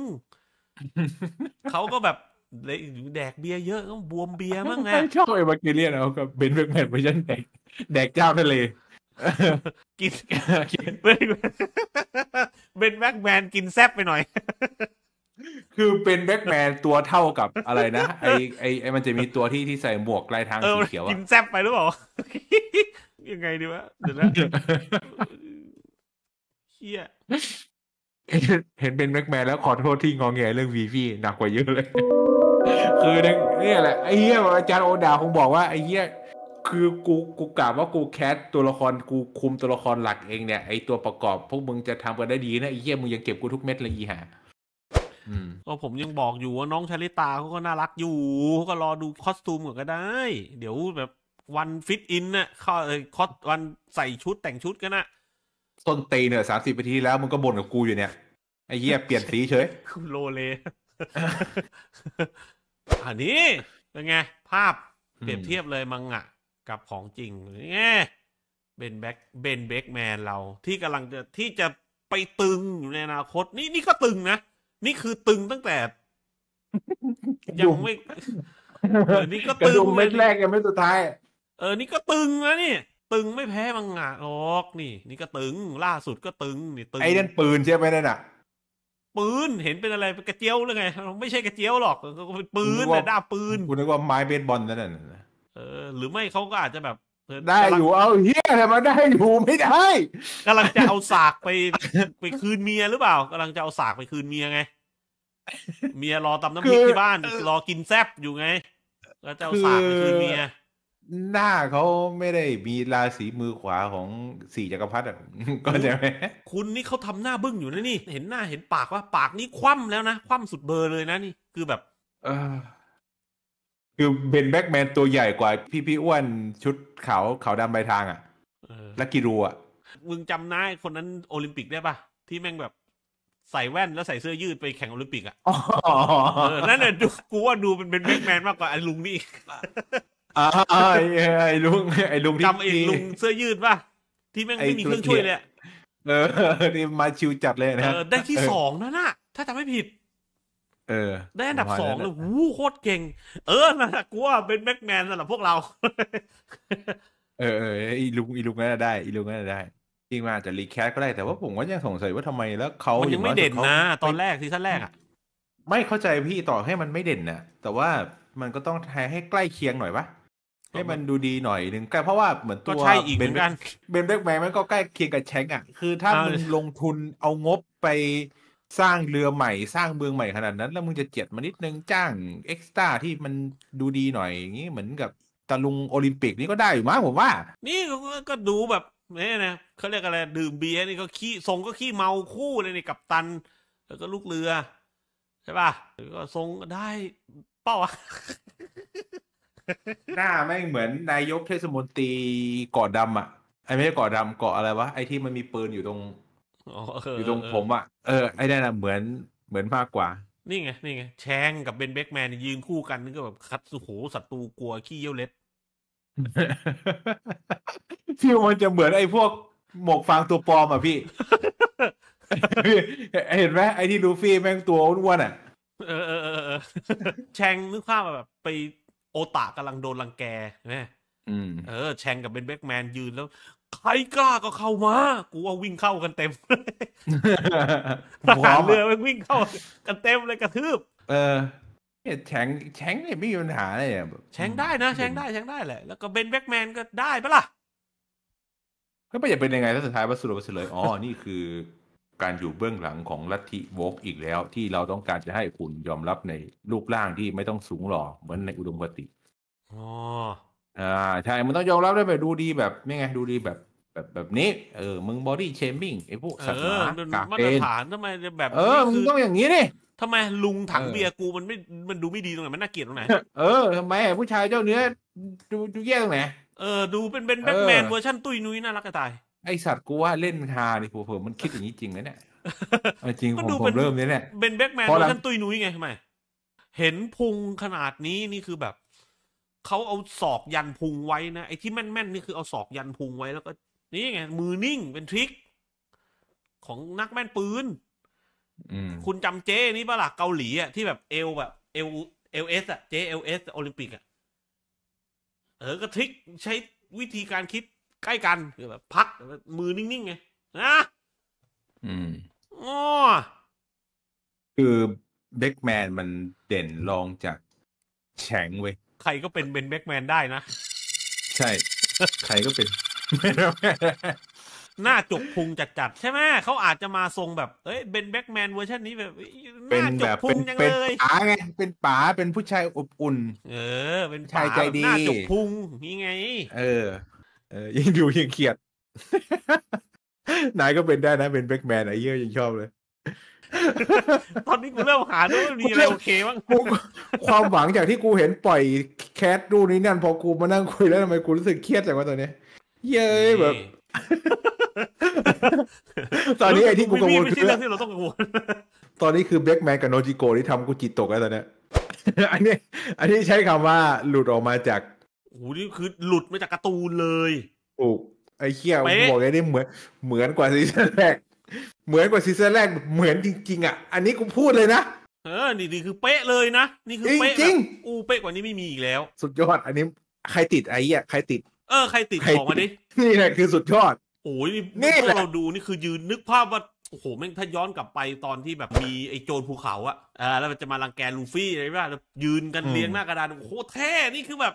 เขาก็แบบแดกเบียร์เยอะก็บวมเบียร์มั้งไงชอบไอวาเกเลียนเอากับเบนเบกแมนไปยันแดกแดกเจ้าทะเลกินเป็นแบ็กแมนกินแซบไปหน่อย คือเป็นแบ็กแมนตัวเท่ากับอะไรนะไอไอไอมันจะมีตัวที่ที่ใส่หมวกลายทางสีเขียวอะกินแซบไปหรือเปล่า ยังไงดีวะ เดี๋ยวนะเฮียเห็นเป็นแบ็กแมนแล้วขอโทษที่งองแงเรื่องวีพี่หนักกว่าเยอะเลย คือเนี่ยแหละไอ้เหี้ยอาจารย์โอดาคงบอกว่าไอ้เหี้ยคือกูกูกล่าวว่ากูแคสตัวละครกูคุมตัวละครหลักเองเนี่ย ไอตัวประกอบพวกมึงจะทำกันได้ดีนะไอเหี้ยมึงยังเก็บกูทุกเม็ดเลยอีห่าก็ผมยังบอกอยู่ว่าน้องชาลิตาเขาก็น่ารักอยู่เขาก็รอดูคอสตูมกนก็ได้ เดี๋ยวแบบวันฟิตอินน่ะเขาคอสวันใส่ชุดแต่งชุดกันน่ะต้นตีเนี่ยสามสิบนาทีแล้วมึงก็บ่นกับกูอยู่เนี่ยไอ้เหี้ยเปลี่ยนสีเฉยโลเลอันนี้เป็นไงภาพเปรียบเทียบเลยมัง่ะกับของจริงนง่เบนแบ็กเบนแบ็กแมนเราที่กำลังจะที่จะไปตึงอยู่ในอนาคตนี่นี่ก็ตึงนะนี่คือตึงตั้งแต่ยังไม่เออนี่ก็ตึงเม็ดแรกยังไม่สุดท้าย เออนี่ก็ตึงนะนี่ตึงไม่แพ้บาง่าหรอกนี่นี่ก็ตึง ล่าสุดก็ตึงนี่ตึงไอ้นั่นปืนใช่ไหมนั่นอ่ะ ปืน เห็นเป็นอะไรเป็นกระเจียวหรือไงไม่ใช่กระเจียวหรอกก็เป็นปืนแต่ด้าปืนคุณนึกว่าไม้เบสบอลนั่นน่ะเออหรือไม่เขาก็อาจจะแบบได้อยู่เอาเฮียทำไมได้อยู่ไม่ได้กำลังจะเอาสากไปไปคืนเมียหรือเปล่า กำลังจะเอาสากไปคืนเมียไงเมียรอตำน้ำพริกที่บ้านรอกินแซบอยู่ไงกลจะเอาสากไปคืนเมีย หน้าเขาไม่ได้มีราศีมือขวาของสี่จักรพรรดิก็ใช่ไหมคุณนี่เขาทำหน้าบึ้งอยู่นะนี่ เห็นหน้าเห็นปากว่าปากนี่คว่ำแล้วนะ คว่ำสุดเบอร์เลยนะนี่คือแบบ เออคือเบนแบ็กแมนตัวใหญ่กว่าพี่พี่อ้วนชุดขาวขาวดำใบทางอ่ะและกิรูอ่ะ มึงจำหน้าคนนั้นโอลิมปิกได้ปะที่แม่งแบบใส่แว่นแล้วใส่เสื้อยืดไปแข่งโอลิมปิกอ่ะนั่นน่ะกูว่าดูเป็นเบนแบ็กแมนมากกว่าไอ้ลุงนี่ไอ้ลุงไอ้ลุงจำไอ้ลุงเสื้อยืดปะที่แม่งไม่มีเครื่องช่วยเลยเออนี่มาชิวจัดเลยนะได้ที่สองนั่นน่ะถ้าจำไม่ผิดเออได้อันดับสองเลยวู้โคตรเก่ง เออนะกัว่าเป็นแบ็กแมนสำหรับพวกเรา เออเอออีลุงอีลุงน่ได้ อีลุงน่ได้ จริงมาจะรีแคสก็ได้ แต่ว่าผมก็ยังสงสัยว่าทำไมแล้วเขายังไม่เด่นนะ ตอนแรกซีซั่นแรกอ่ะไม่เข้าใจพี่ต่อให้มันไม่เด่นนะแต่ว่ามันก็ต้องทายให้ใกล้เคียงหน่อยปะให้มันดูดีหน่อยหนึ่งก็เพราะว่าเหมือนตัวเบนแบ็กแมนมันก็ใกล้เคียงกับแชงอ่ะคือถ้ามึงลงทุนเอางบไปสร้างเรือใหม่สร้างเมืองใหม่ขนาดนั้น แล้วมึงจะเจ็ดมานิดนึงจ้างเอ็กซ์ต้าที่มันดูดีหน่อยอย่างนี้ เหมือนกับตะลุงโอลิมปิกนี่ก็ได้อยู่มั้งผมว่า นี่ก็ดูแบบนี่นะเขาเรียกอะไร ดื่มเบียร์นี่ก็ขี้ทรงก็ขี้เมาคู่เลยนี่กับตัน แล้วก็ลูกเรือ ใช่ป่ะก็ทรงได้เป้า หน้าไม่เหมือนนายกเทศมนตรีเกาะดำอ่ะไอ้ไม่ใช่เกาะดำเกาะอะไรวะไอ้ที่มันมีปืนอยู่ตรงอยู่ตรงผมอ่ะเออ ไอ้นั่นเหมือน เหมือนมากกว่า นี่ไง นี่ไง แชงกับเบนเบกแมนยืนคู่กันนี่ก็แบบ คัดสุโหศัตรูกลัวขี้เยี่ยวเล็ดฟิลมันจะเหมือนไอ้พวก หมกฟางตัวปลอมอ่ะพี่ เห็นไหมไอ้ที่ลูฟี่แม่งตัวอ้วนอ่ะ เออเออเออแชงนึกภาพแบบ ไปโอตากำลังโดนลังแกนี่ยเออแชงกับเบนเบกแมนยืนแล้วใครกล้าก็เข้ามา กูว่าวิ่งเข้ากันเต็มทหารเรือวิ่งเข้ากันเต็มเลยกระทืบ เออแข่แฉงแฉงเนี่ยไม่มีปัญหาเลยแฉงได้นะแฉงได้แฉงได้แหละ แล้วก็เบนแบ็กแมนก็ได้ปะล่ะ ก็ไม่จะเป็นยังไงถ้าสุดท้ายว่าสดุปเฉลย อ๋อ นี่คือการอยู่เบื้องหลังของลัทธิโวกอีกแล้วที่เราต้องการจะให้คุณยอมรับในรูปร่างที่ไม่ต้องสูงหล่อเหมือนในอุดมคติอ๋ออ่าใช่มันต้องยอมรับด้วยแบบดูดีแบบไม่ไงดูดีแบบแบบแบบนี้ เออมึงบอดี้เชมิ่งไอ้พวกสัตว์หมากา็เมาตรฐานทำไมแบบเออมึงต้องอย่างนี้นี่ทำไมลุงถังเบียร์กูมันไม่มันดูไม่ดีตรงไหนมันน่าเกลียดตรงไหน เออทำไมผู้ชายเจ้าเนื้อดูดูแย่ตรงไหนเออดูเป็นเป็นแบ็คแมนเวอร์ชั่นตุยนุ้ยน่ารักกระตาย ไอสัตว์กูว่าเล่นฮาดิผัวผมมันคิดอย่างนี้จริงหมเนี่ยจริงผมผมเริ่มเนี่ยเนี่ยเป็นแบ็คแมนเวอร์ชันตุยนุ้ยไงทำไมเห็นพุงขนาดนี้นี่คือแบบเขาเอาศอกยันพุงไว้นะ ไอ้ที่แม่นๆ นี่คือเอาศอกยันพุงไว้ แล้วก็นี่ไงมือนิ่งเป็นทริคของนักแม่นปืนคุณจำเจนี่ปะล่ะเกาหลีอ่ะที่แบบเอลแบบ เอลเอลเอสอ่ะเจเอลเอสโอลิมปิกอ่ะเออ ก็ทริคใช้วิธีการคิดใกล้กันคือแบบพักมือนิ่งๆไงนะอืมอ๋อคือเบ็กแมนมันเด่นรองจากแฉงเว้ยใครก็เป็นเบนแบ็กแมนได้นะ ใช่ ใครก็เป็น หน้าจกพุงจัดๆ ใช่ไหมเขาอาจจะมาทรงแบบเอ้ยเบนแบ็กแมนเวอร์ชันนี้แบบหน้าจกพุงยังเลยป๋าไงเป็นป๋าเป็นผู้ชายอบอุ่น เออ เป็นชายใจดีหน้าจกพุงนี่ไง เออเออยิ่งดูยิ่งเขียดนายก็เป็นได้นะเป็นแบ็กแมนไอ้เยี่ยยังชอบเลยตอนนี้กูเริ่มหาด้วยมีอะไรโอเคบ้างความหวังจากที่กูเห็นปล่อยแคสรูนี้นั่นพอกูมานั่งคุยแล้วทำไมกูรู้สึกเครียดจังวะตอนนี้ เย้แบบ ตอนนี้ไอ้ที่กูกังวลคือเรื่องที่เราต้องกังวลตอนนี้คือแบ็กแมนกับโนจิโกะที่ทำกูจิตตกแล้วตอนนี้อันนี้ อันนี้ใช้คำว่าหลุดออกมาจากโอ้โหนี่คือหลุดมาจากการ์ตูนเลยถูกไอ้เขี้ยวบอกไอ้นี่เหมือนเหมือนกว่าซีซั่นแรกเหมือนกว่าซีซั่นแรกเหมือนจริงๆอ่ะอันนี้กูพูดเลยนะเออนี่คือเป๊ะเลยนะ นี่คือเป๊ะจริงอูเป๊ะกว่านี้ไม่มีอีกแล้ว สุดยอด อันนี้ใครติดไอ้อ่ะใครติดเออใครติดบอกมาดินี่แหละคือสุดยอดโอ้ยนี่เราดูนี่คือยืนนึกภาพว่าโอ้โหแม่งถ้าย้อนกลับไปตอนที่แบบมีไอ้โจรภูเขาอะอ่าแล้วมันจะมารังแกลูฟี่อะไรแบบยืนกันเลี้ยงหน้ากระดานโอ้โหแท้นี่คือแบบ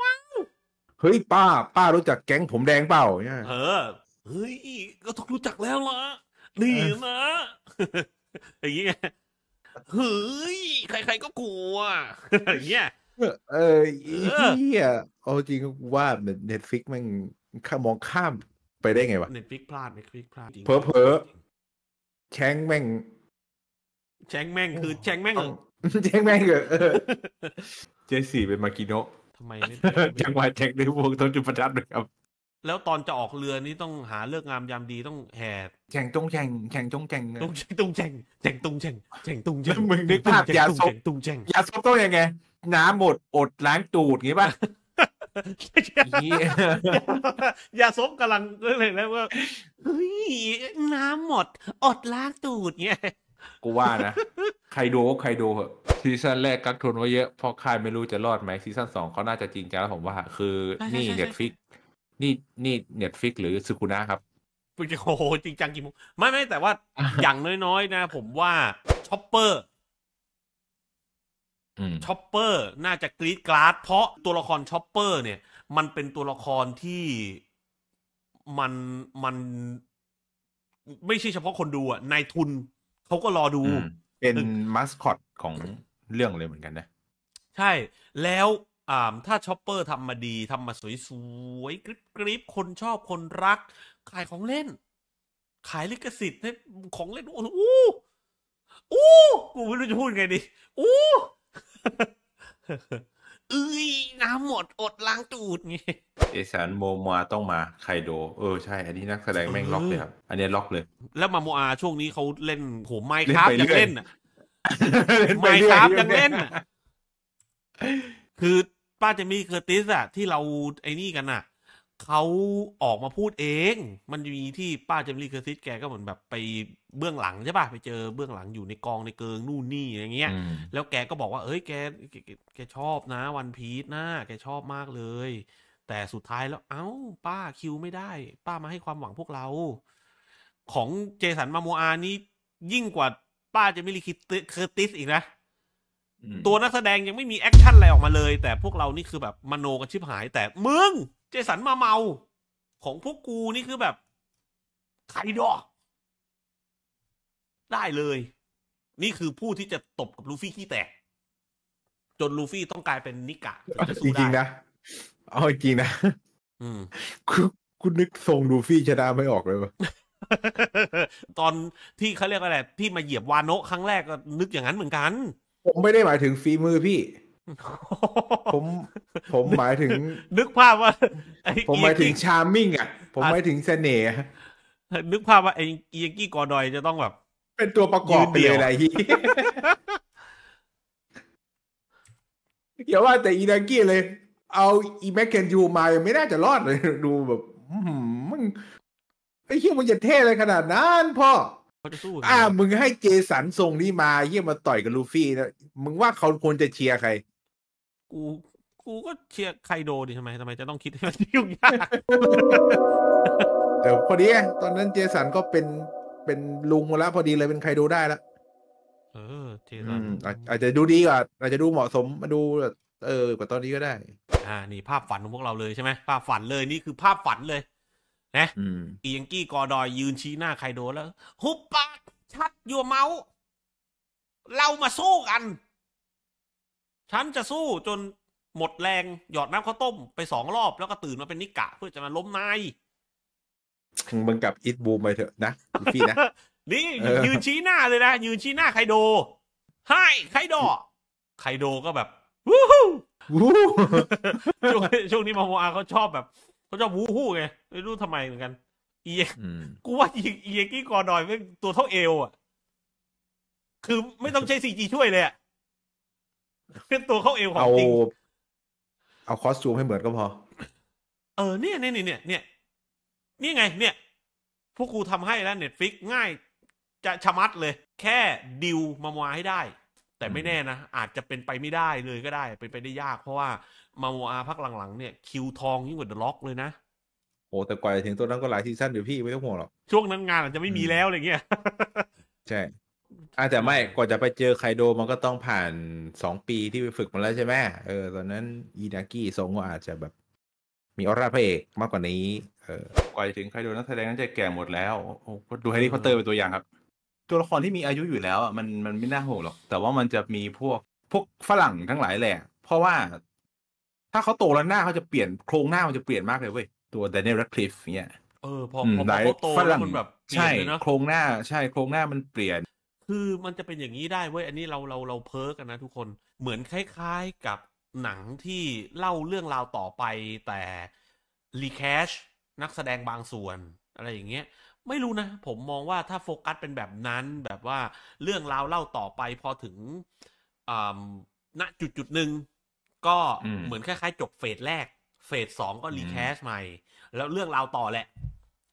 ว้าวเฮ้ยป้า ป้ารู้จักแก๊งผมแดงเปล่าเนี่ยเออเฮ้ยก็ต้องรู้จักแล้วล่ะนี่นะ อย่างเงี้ยเฮ้ยใครๆ ก็กลัว อย่างเงี้ย เออเฮียเอาจริงว่าเน็ตฟิกมันมองข้ามไปได้ไงวะเน็ตฟิกพลาดเน็ตฟิกพลาดเพอเพอแชงแม่ง แชงแม่ง คือแชงแม่งแหรแชงแม่งเหรอเจสี่เป็นมากิโนทำไมจังหวะแชงในวง ต้นจุดประทัดเลยครับแล้วตอนจะออกเรือนี่ต้องหาเลือกงามยามดีต้องแห่แข่งตรงแข่งแข่งตรงแข่งตรงแข่งตรงแข่งแข่งตรงแข่งแข่งตรงแข่งมึงนึกภาพยาซบตรงแข่งยาซบต้องยังไง น้ำหมด อดล้างตูดงี้ป่ะยาซบกำลังอะไรล้วว่าเฮ้ยน้ำหมดอดล้างตูดเงี้ยกูว่านะใครดูก็ใครดูเหอะซีซั่นแรกกักทุนไว้เยอะพอใครไม่รู้จะรอดไหมซีซั่นสองเขาน่าจะจริงจังแล้วผมว่าคือนี่เด็ดฟิกนี่นี่เน็ตฟิกหรือซูคุนะครับ โอ้โห จริง จังกี่โมงไม่ไม่ แต่ว่าอย่างน้อยๆนะ ผมว่าช็อปเปอร์ช็อปเปอร์ น่าจะกรีดกราดเพราะตัวละครช็อปเปอร์ เนี่ย มันเป็นตัวละครที่มันมันไม่ใช่เฉพาะคนดูอะนายทุน เขาก็รอดูเป็นมาสคอตของเรื่องเลยเหมือนกันนะ ใช่แล้วอ่าถ้าช็อปเปอร์ทำมาดีทำมาสวยๆกริบกริบคนชอบคนรัก ขายของเล่น ขายลิขสิทธิ์ของเล่นโอ้โหโอ้กูไม่รู้จะพูดไงดีอ้เอ้ยน้ำหมดอดล้างตูดไงเอสานโมมาต้องมาไคโดเออใช่ อันนี้นักแสดงแม่งล็อกเลยครับ อันนี้ล็อกเลย แล้วมาโมอาช่วงนี้เขาเล่นโหไมค์ครับยังเล่นไมค์ครับยังเล่นคือป้าเจมี่เคอร์ติสอะที่เราไอ้นี่กันอะเขาออกมาพูดเอง มันมีที่ป้าเจมี่เคอร์ติสแกก็เหมือนแบบไปเบื้องหลังใช่ป่ะ ไปเจอเบื้องหลังอยู่ในกองในเกิงนู่นนี่อย่างเงี้ยแล้วแกก็บอกว่าเอ้ยแก แกชอบ นะ วันพีชนะแกชอบมากเลย แต่สุดท้ายแล้ว เอ้า ป้าคิวไม่ได้ ป้ามาให้ความหวังพวกเรา ของเจสันมาโมอานี้ยิ่งกว่าป้าเจมิลีคิเคอร์ติสอีกนะตัวนักแสดงยังไม่มีแอคชั่นอะไรออกมาเลย แต่พวกเรานี่คือแบบมโนกันชิบหาย แต่มึงเจสันมาเมา ของพวกกูนี่คือแบบใครดอได้เลย นี่คือผู้ที่จะตบกับลูฟี่ที่แตก จนลูฟี่ต้องกลายเป็นนิกะจจริงนะเอาจริงนะ อืมคือคุณนึกทรงลูฟี่ชนะไม่ออกเลยวะตอนที่เขาเรียกอะไร ที่มาเหยียบวานโนครั้งแรกก็นึกอย่างนั้นเหมือนกันผมไม่ได้หมายถึงฝีมือพี่ ผม ผมหมายถึง นึกภาพว่าผมหมายถึงชาร์มิ่งอ่ะ ผมหมายถึงเสน่ห์นึกภาพว่าไอ้เอียกี้กอดอยจะต้องแบบ เป็นตัวประกอบเดียวอะไรที่อย่าว่าแต่อีดังกี้เลย เอาอีแมคเคนยูมายังไม่น่าจะรอดเลยดูแบบมึงไอ้เฮียมันจะเท่อะไรขนาดนั้นพ่อาจะสู้อ่ามึงให้เจสันทรงนี่มาเยี่ยมาต่อยกับลูฟี่นะมึงว่าเขาควรจะเชียร์ใคร กูกูก็เชียร์ไคโดดิทำไมทำไมจะต้องคิดให้มันยุ่งยากเดี๋ยวพอดีตอนนั้นเจสันก็เป็นเป็นลุงมาแล้วพอดีเลยเป็นไคโดได้แล้วเออเจสันอาจจะดูดีกว่าอาจจะดูเหมาะสมมาดูเออกว่าตอนนี้ก็ได้ อ่า นี่ภาพฝันของพวกเราเลยใช่ไหมภาพฝันเลย นี่คือภาพฝันเลยนะอียังกี้กอดอยยืนชี้หน้าไคโดแล้ว ฮุบปากชัดยัวเมา เรามาสู้กัน ฉันจะสู้จนหมดแรงหยอดน้ำข้าวต้ม ไปสองรอบแล้วก็ตื่นมาเป็นนิกะ เพื่อจะมาล้มนายมึงกับอิทบูมไปเถอะนะพี่นะ นี่ยืนชี้หน้าเลยนะ ยืนชี้หน้าไคโดให้ไคโดไคโดก็แบบวู้ฮู้ช่วงช่วงนี้มาโมอาเขาชอบแบบเขาจะวูฮู้ไงไม่รู้ทำไมเหมือนกัน เอียกูว่าเอียกี้กอดอยไม่ตัวเท่าเอวอ่ะคือไม่ต้องใช้ซีจีช่วยเลยอ่ะเป็นตัวเขาเอวของจริงเอาคอสตูมให้เหมือนก็พอ เออเนี่ยเนี่ยเนี่ยเนี่ย นี่ไงเนี่ยพวกกูทำให้แล้วเน็ตฟิกง่าย จะชะมัดเลย แค่ดิวมามาให้ได้ แต่ไม่แน่นะ อาจจะเป็นไปไม่ได้เลยก็ได้เป็นไปได้ยาก เพราะว่ามาโมอาพักหลังๆเนี่ย คิวทองยิ่งกว่าเดอะล็อกเลยนะโอ้แต่กว่าจะถึงตัวนั้นก็หลายซีซั่นเดี๋ยวพี่ไม่ต้องห่วงหรอก ช่วงนั้นงานอาจจะไม่มีแล้วอะไรเงี้ย ใช่ อาแต่ไม่กว่าจะไปเจอไคโดมันก็ต้องผ่านสองปีที่ไปฝึกมาแล้วใช่ไหมเออตอนนั้นอีนากิทรงก็อาจจะแบบ มีออร่าพระเอกมากกว่านี้ เออกว่าจะถึงไคโดนักแสดงนั้นจะแก่หมดแล้วโอ้ก็ดูแฮร์รี่พอตเตอร์เป็นตัวอย่างครับ ตัวละครที่มีอายุอยู่แล้วอ่ะมันมันไม่น่าห่วงหรอก แต่ว่ามันจะมีพวกพวกฝรั่งทั้งหลายแหละเพราะว่าถ้าเขาโตแล้วหน้าเขาจะเปลี่ยนโครงหน้ามันจะเปลี่ยนมากเลยเว้ยตัวแดเนียลรัตคลิฟเนี่ยเออพอพอเขาโตแล้วมันแบบใช่โครงหน้าใช่โครงหน้ามันเปลี่ยน คือมันจะเป็นอย่างนี้ได้เว้ยอันนี้เราเราเราเพ้อกันนะ ทุกคนเหมือนคล้าย ๆกับหนังที่เล่าเรื่องราวต่อไปแต่รีแคชนักแสดงบางส่วนอะไรอย่างเงี้ย ไม่รู้นะผมมองว่าถ้าโฟกัสเป็นแบบนั้นแบบว่าเรื่องราวเล่าต่อไปพอถึงณจุดจุดหนึ่งก็เหมือนคล้ายๆจบเฟสแรก เฟสสองก็ รีแคสใหม่ แล้วเรื่องราวต่อแหละ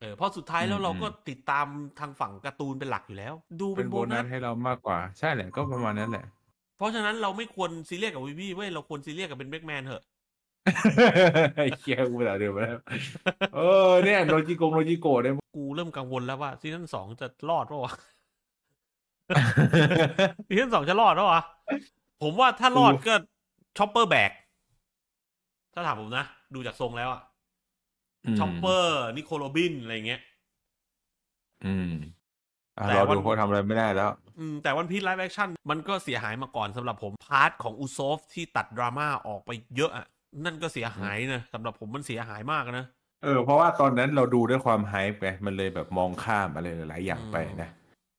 เออพอสุดท้ายแล้วเราก็ติดตามทางฝั่งการ์ตูนเป็นหลักอยู่แล้ว ดูเป็นโบนัสให้เรามากกว่าใช่แหละก็ประมาณนั้นแหละ เพราะฉะนั้นเราไม่ควร ซีเรียสกับวีวีเว้ยเราควรซีเรียสกับเป็นแบ็กแมนเถอะไอ้เคี้ยกูเหล่าเดิมแล้วเออเนี่ยโรจิโกโรจิโกเนี่ยกูเริ่มกังวลแล้วว่า ซีซั่นสองจะรอดปะวะซีซั่นสองจะรอดปะวะผมว่าถ้ารอดก็ชอปเปอร์แบกถ้าถามผมนะ ดูจากทรงแล้วอะชอปเปอร์นิโคลบินอะไรเงี้ย อืมแต่ดูเขาทำอะไรไม่ได้แล้ว อืม แต่วันพีทไลฟ์แอคชั่น มันก็เสียหายมาก่อนสำหรับผมพาร์ทของอุซอฟที่ตัดดราม่าออกไปเยอะอะ นั่นก็เสียหายนะสำหรับผมมันเสียหายมากนะ เออ เพราะว่าตอนนั้นเราดูด้วยความไฮป์ไง มันเลยแบบมองข้ามอะไรหลายอย่างไปนะ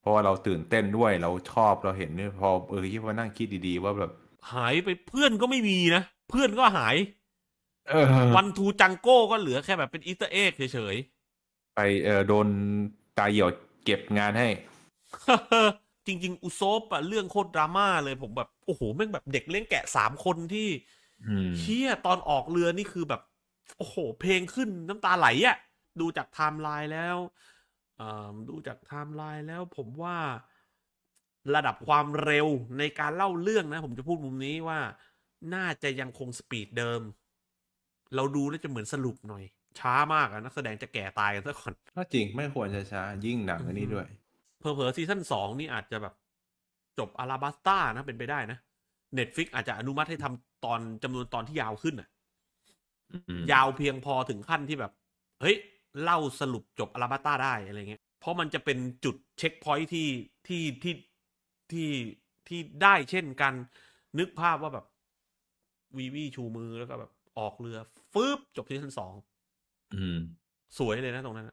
เพราะว่าเราตื่นเต้นด้วยเราชอบเราเห็นเนี่ยพอเออที่พอนั่งคิดดีๆว่าแบบหายไปเพื่อนก็ไม่มีนะ เพื่อนก็หายวันทูจังโก้ก็เหลือแค่แบบเป็นอีสตา์เอ็กเฉยๆ ไปเออโดนตาเหี่ยวเก็บงานให้ จริงๆ อุโซปอะเรื่องโคตรดราม่าเลยผมแบบโอ้โหแม่งแบบเด็กเล่นแกะสามคนที่เชี่ยตอนออกเรือนี่คือแบบ โอ้โห เพลงขึ้นน้ำตาไหลอะดูจากไทม์ไลน์แล้วดูจากไทม์ไลน์แล้วผมว่าระดับความเร็วในการเล่าเรื่องนะ ผมจะพูดมุมนี้ว่าน่าจะยังคงสปีดเดิม เราดูแล้วจะเหมือนสรุปหน่อย ช้ามากอะนักแสดงจะแก่ตายกันซะก่อนก็จริงไม่ควรช้าายิ่งหนังอันนี้ด้วย เพอเพอซีซั่นสองนี่อาจจะแบบ จบอาราบัสต้านะ เป็นไปได้นะเน็ตฟิกอาจจะอนุมัติให้ทำตอนจำนวนตอนที่ยาวขึ้นอะยาวเพียงพอถึงขั้นที่แบบ เฮ้ย เล่าสรุปจบอาราบัสต้าได้อะไรเงี้ยเพราะมันจะเป็นจุดเช็คพอยท์ที่ที่ที่ที่ที่ได้เช่นกันนึกภาพว่าแบบวีวีชูมือแล้วก็แบบออกเรือฟืบจบที่ชั้นสองสวยเลยนะตรงนั้น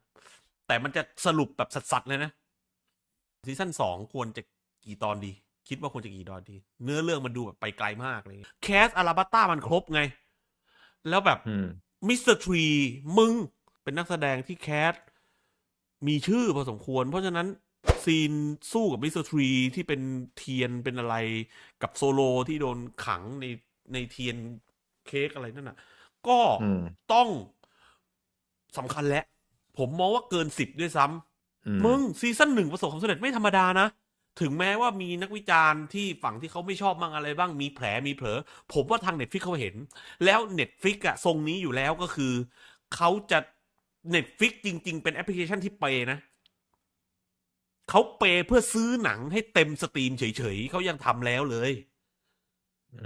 แต่มันจะสรุปแบบสัดๆ เลยนะซีซั่นสองควรจะกี่ตอนดี คิดว่าควรจะกี่ตอนดี เนื้อเรื่องมันดูแบบไปไกลมากเลยแคสอาราบัต้า มันครบไง แล้วแบบมิสเตอร์ทรีมึงเป็นนักแสดงที่แคสมีชื่อพอสมควร เพราะฉะนั้นซีนสู้กับมิสเตอร์ทรีที่เป็นเทียนเป็นอะไร กับโซโลที่โดนขังในในเทียนเค้กอะไรนั่นน่ะ ก็ต้องสำคัญแหละ ผมมองว่าเกินสิบด้วยซ้ำมึงซีซั่นหนึ่งประสบความสำเร็จไม่ธรรมดานะ ถึงแม้ว่ามีนักวิจารณ์ที่ฝั่งที่เขาไม่ชอบบ้างอะไรบ้างมีแผลมีเผลอ ผมว่าทางเน็ตฟิกเขาเห็น แล้วเน็ตฟิกอะทรงนี้อยู่แล้วก็คือ เขาจะเน็ตฟิกจริง ๆ เป็นแอปพลิเคชันที่เปนะเขาเปเพื่อซื้อหนังให้เต็มสตรีมเฉยๆ เขายังทำแล้วเลยอ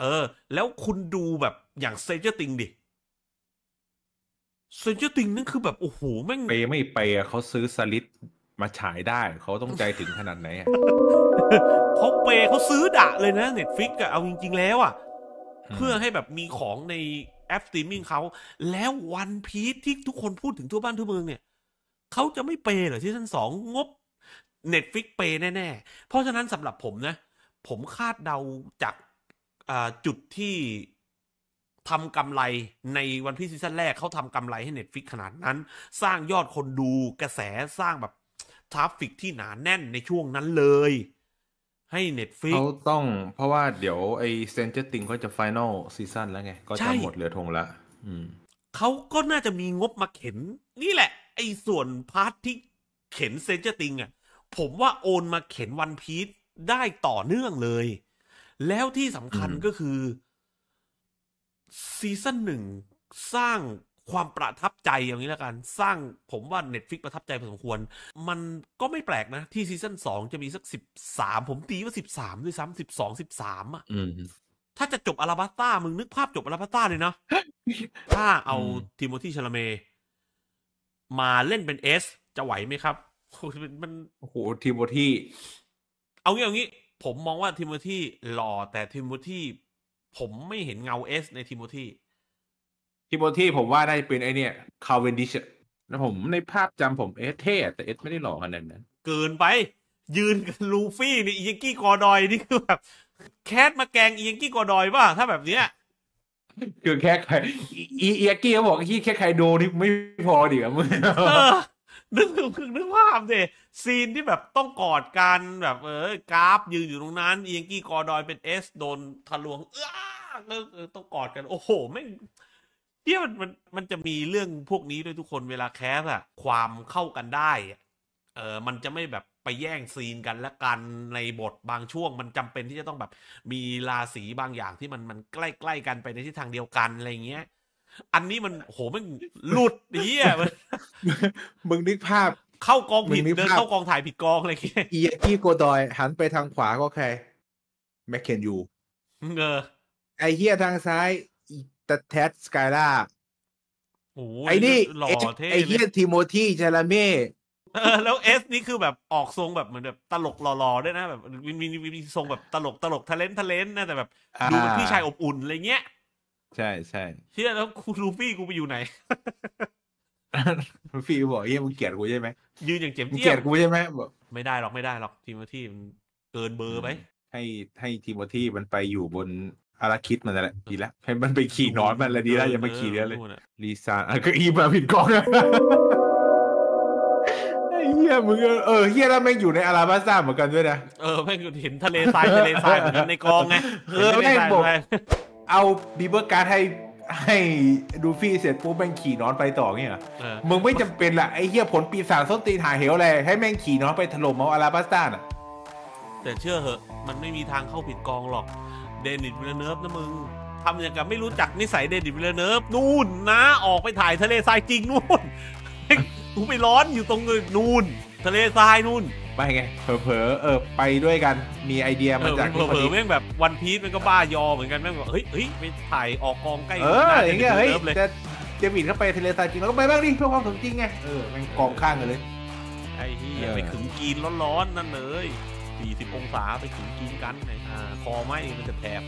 เออ แล้วคุณดูแบบอย่างเซนเจอร์ติงดิ เซนเจอร์ติงนั่นคือแบบ โอ้โหแม่งเปไม่เปเขาซื้อสลิดมาฉายได้ เขาต้องใจถึงขนาดไหนเขาเปเขาซื้อดะเลยนะเน็ตฟิกอะเอาจริงๆ แล้วอะเพื่อให้แบบมีของในแอปสตรีมมิ่งเขา แล้ววันพีทที่ทุกคนพูดถึงทั่วบ้านทั่วเมืองเนี่ยเขาจะไม่เปเหรอที่ชั้นสองงบ n ็ t f l i x Pay แน่ ๆ เพราะฉะนั้นสำหรับผมนะ ผมคาดเดาจากจุดที่ทำกำไรในวันพีซีซั่นแรกเขาทำกำไรให้ Netflix ขนาดนั้น สร้างยอดคนดูกระแสสร้างแบบทราฟฟิกที่หนาแน่นในช่วงนั้นเลย ให้ Netflix เขาต้อง เพราะว่าเดี๋ยวไอ้เซนเจอร์ติงเขาจะฟิแนลซีซั่นแล้วไง ก็จะหมดเหลือธงละเขาก็น่าจะมีงบมาเข็น นี่แหละ ไอ้ส่วนพาร์ทที่เข็นเซนเจอร์ติงอ่ะผมว่าโอนมาเข็นวันพีซได้ต่อเนื่องเลย แล้วที่สำคัญก็คือซีซั่นหนึ่งสร้างความประทับใจอย่างนี้แล้วกัน สร้างผมว่า Netflix ประทับใจพอสมควร มันก็ไม่แปลกนะ ที่ซีซั่นสองจะมีสักสิบสามผมตีว่าสิบสามด้วยซ้ำสิบสองสิบสามอ่ะถ้าจะจบอาราบัสต้ามึงนึกภาพจบอาราบัสต้าเลยนะ ถ้าเอาทิโมธีชลเมมาเล่นเป็นเอส จะไหวไหมครับมันโอ้โหทีมโมที่เอางี้เอางี้ ผมมองว่าทีมโมที่หล่อแต่ทีมโมที่ผมไม่เห็นเงาเอสในทีมโมที่ทีมโมที่ผมว่าได้เป็นไอเนี่ยคาเวนดิชนะผมในภาพจำผมเอสเท่แต่เอสไม่ได้หล่อขนาดนั้นเกินไป ยืนกับลูฟี่ นี่อียังกี้กอดอยนี่คือแบบ แคท มาแกงอียังกี้กอดอยป่ะถ้าแบบเนี้ยคือแค่ใครอีเอียกี้เขาบอกที่แค่ใครโดนี่ ไม่พอดีกยวมึงนึกถึงคือนึกภาพเดยซีนที่แบบต้องกอดกันแบบเออกราฟยืนอยู่ตรงนั้นเอียงกี้กอดอยเป็นเอสโดนทะลวงเออต้องกอดกัน โอ้โหไม่เนี่ยมันมันมันจะมีเรื่องพวกนี้ด้วยทุกคนเวลาแคสอะความเข้ากันได้เออมันจะไม่แบบไปแย่งซีนกัน และกันในบทบางช่วง มันจำเป็นที่จะต้องแบบมีราศีบางอย่างที่มันมันใกล้ ๆกันไปในทิศทางเดียวกันอะไรเงี้ยอันนี้มันโหมันหลุดเหี่ยมันมึงนึกภาพเข้ากองผิดเดินเข้ากองถ่ายผิดกองอะไรเงี้ยอีกี้โกดอยหันไปทางขวาก็ใครแมคเคนยูเออไอเฮียทางซ้ายตะแทสสกายล่าไอ้นี่หล่อเท่ไอเฮียทิโมธีจาราเม่เออ แล้วเอสนี่คือแบบออกทรงแบบเหมือนแบบตลกหล่อๆด้วยนะ แบบมีมีมีทรงแบบตลกตลกทะเลนทะเลนนะแต่แบบดูเป็นพี่ชายอบอุ่นอะไรเงี้ยใช่ใช่เชื่อแล้วคุณลูฟี่กูไปอยู่ไหนลูฟี่บอกเฮียมึงเกลียดกูใช่ไหมยืนอย่างเจ็บเกลีจียดบกูใช่ไหมบอกไม่ได้หรอกไม่ได้หรอกทีมที่มันเกินเบอร์ไปให้ให้ทีมวมทีมันไปอยู่บนอาราคิดมันแหละดีแล้วให้มันไปขี่นอนมันแลวดีแล้วอย่ามาขี่เรือเลยลีซาอ่ะก็อีมาผิดกองไอ้เฮียมึงเออเออเฮียแล้วแม่งอยู่ในอาราบัสซ่าเหมือนกันด้วยนะเออแม่งเห็นทะเลทรายทะเลทรายมือนันในกองไงเออแม่งบอกเอาบีเบอร์การ์ดให้ให้ดูฟี่เสร็จปุ๊บแม่งขี่นอนไปต่อเงี้ยมึงไม่จำเป็นละไอ้เหี้ยผลปีศาจส้นตีนหาเหวอะไรให้แม่งขี่นอนไปถล่มเอาอาราบัสตาน่ะ แต่เชื่อเหอะ มันไม่มีทางเข้าผิดกองหรอกเดนิดวิลเนิร์ฟนะมึงทำอย่างกับไม่รู้จักนิสัยเดนิดวิลเนิร์ฟ นู่น นะออกไปถ่ายทะเลทรายจริงนู่นกูไปร้อนอยู่ตรงนนู่นทะเลทรายนู่นไปไงเผลอๆเออไปด้วยกันมีไอเดียมาจากเผลอๆ แม่งแบบวันพีซมันก็บ้ายอเหมือนกันแม่งแบบเฮ้ยเฮ้ยไปถ่ายออกกองใกล้เอออย่างเงี้ยเฮ้ยจะจะบินเข้าไปทะเลทรายจริงแล้วก็ไปบ้างดิ เพื่อความสมจริงไงเออแม่งกองข้างกันเลย ไอ้เหี้ยไปขึงกินร้อนๆ นั่นเลย 40 องศาไปขึงกินกันไงอ่าคอไหมมันจะแถบ